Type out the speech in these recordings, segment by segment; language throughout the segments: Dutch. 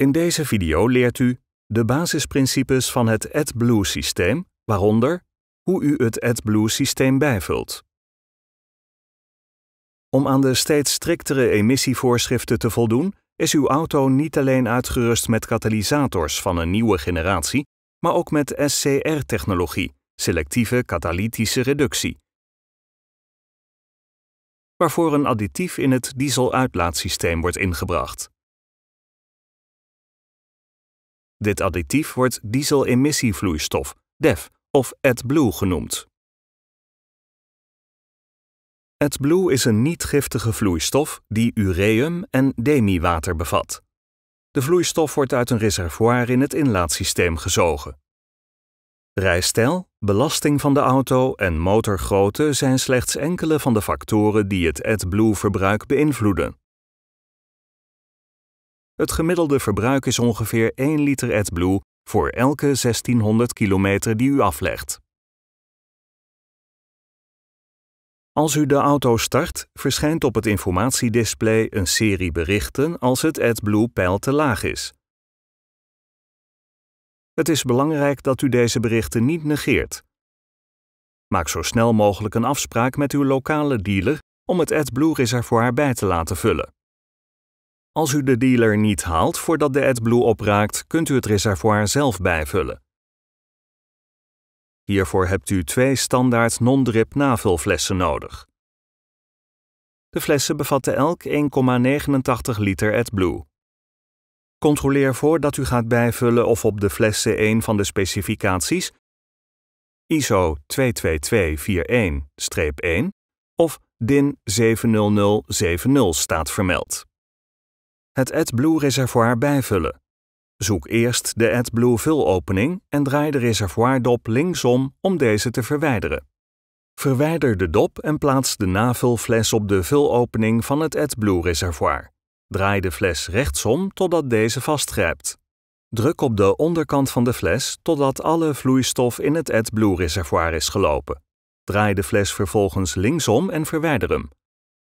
In deze video leert u de basisprincipes van het AdBlue-systeem, waaronder hoe u het AdBlue-systeem bijvult. Om aan de steeds striktere emissievoorschriften te voldoen, is uw auto niet alleen uitgerust met katalysators van een nieuwe generatie, maar ook met SCR-technologie, selectieve katalytische reductie, waarvoor een additief in het dieseluitlaatsysteem wordt ingebracht. Dit additief wordt dieselemissievloeistof, DEF of AdBlue genoemd. AdBlue is een niet-giftige vloeistof die ureum en demiwater bevat. De vloeistof wordt uit een reservoir in het inlaatsysteem gezogen. Rijstijl, belasting van de auto en motorgrootte zijn slechts enkele van de factoren die het AdBlue-verbruik beïnvloeden. Het gemiddelde verbruik is ongeveer 1 liter AdBlue voor elke 1600 kilometer die u aflegt. Als u de auto start, verschijnt op het informatiedisplay een serie berichten als het AdBlue-pijl te laag is. Het is belangrijk dat u deze berichten niet negeert. Maak zo snel mogelijk een afspraak met uw lokale dealer om het AdBlue-reservoir bij te laten vullen. Als u de dealer niet haalt voordat de AdBlue opraakt, kunt u het reservoir zelf bijvullen. Hiervoor hebt u twee standaard non-drip navulflessen nodig. De flessen bevatten elk 1,89 liter AdBlue. Controleer voordat u gaat bijvullen of op de flessen een van de specificaties ISO 22241-1 of DIN 70070 staat vermeld het AdBlue-reservoir bijvullen. Zoek eerst de AdBlue vulopening en draai de reservoirdop linksom om deze te verwijderen. Verwijder de dop en plaats de navulfles op de vulopening van het AdBlue-reservoir. Draai de fles rechtsom totdat deze vastgrijpt. Druk op de onderkant van de fles totdat alle vloeistof in het AdBlue-reservoir is gelopen. Draai de fles vervolgens linksom en verwijder hem.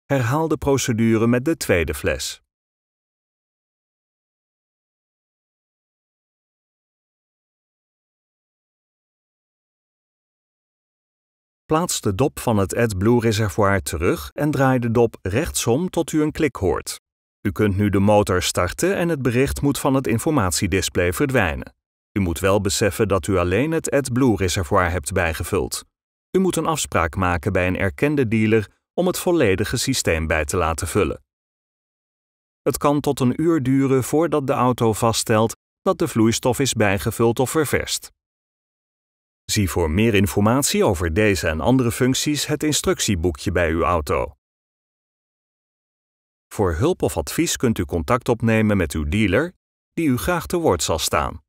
Herhaal de procedure met de tweede fles. Plaats de dop van het AdBlue-reservoir terug en draai de dop rechtsom tot u een klik hoort. U kunt nu de motor starten en het bericht moet van het informatiedisplay verdwijnen. U moet wel beseffen dat u alleen het AdBlue-reservoir hebt bijgevuld. U moet een afspraak maken bij een erkende dealer om het volledige systeem bij te laten vullen. Het kan tot een uur duren voordat de auto vaststelt dat de vloeistof is bijgevuld of ververst. Zie voor meer informatie over deze en andere functies het instructieboekje bij uw auto. Voor hulp of advies kunt u contact opnemen met uw dealer, die u graag te woord zal staan.